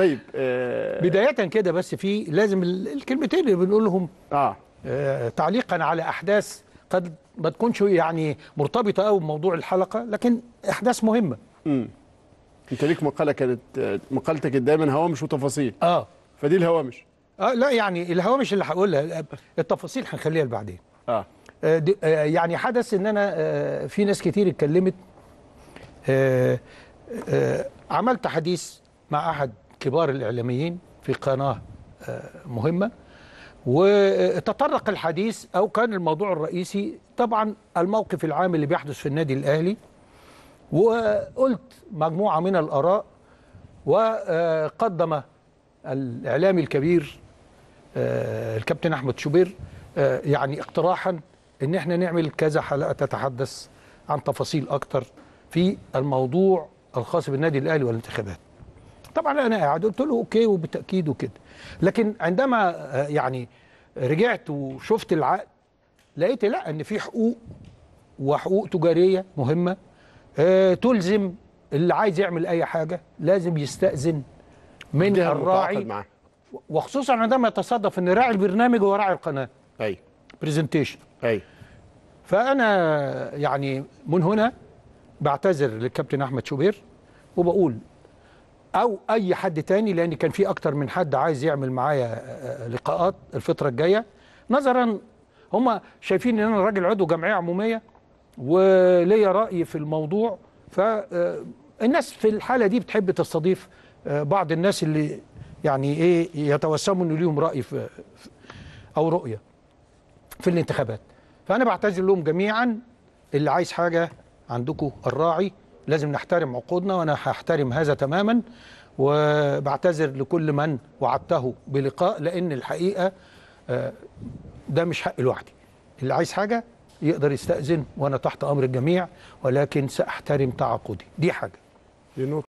طيب آه بدايه كده بس في لازم الكلمتين اللي بنقولهم اه, آه تعليقا على احداث قد ما تكونش يعني مرتبطه قوي بموضوع الحلقه لكن احداث مهمه امم انت ليك مقاله كانت آه، مقالتك دايما هوامش وتفاصيل اه فدي الهوامش اه لا يعني الهوامش اللي هقولها التفاصيل هنخليها لبعدين اه, آه, آه، يعني حدث ان انا آه في ناس كتير اتكلمت آه آه عملت حديث مع احد كبار الإعلاميين في قناة آه، مهمة وتطرق الحديث أو كان الموضوع الرئيسي طبعا الموقف العام اللي بيحدث في النادي الأهلي وقلت مجموعة من الآراء وقدم الإعلامي الكبير آه، الكابتن أحمد شوبير آه، يعني اقتراحا ان احنا نعمل كذا حلقه تتحدث عن تفاصيل اكتر في الموضوع الخاص بالنادي الاهلي والانتخابات طبعا انا قاعد قلت له اوكي وبتاكيد وكده لكن عندما آه، يعني رجعت وشفت العقد لقيت لا ان في حقوق وحقوق تجاريه مهمه آه، تلزم اللي عايز يعمل اي حاجه لازم يستاذن من الراعي وخصوصا عندما يتصادف ان راعي البرنامج هو راعي القناه ايوه برزنتيشن ايوه فانا يعني من هنا بعتذر للكابتن احمد شوبير وبقول او اي حد تاني لان كان في اكتر من حد عايز يعمل معايا آه، آه، لقاءات الفتره الجايه نظرا هم شايفين ان انا راجل عضو جمعيه عموميه وليا راي في الموضوع فالناس آه، في الحاله دي بتحب تستضيف بعض الناس اللي يعني ايه يتوسموا ان ليهم راي في او رؤيه في الانتخابات فانا بعتذر لهم جميعا اللي عايز حاجه عندكم الراعي لازم نحترم عقودنا وأنا هحترم هذا تماما وبعتذر لكل من وعدته بلقاء لأن الحقيقة آه، ده مش حق لوحدي اللي عايز حاجة يقدر يستأذن وأنا تحت أمر الجميع ولكن سأحترم تعاقدي دي حاجة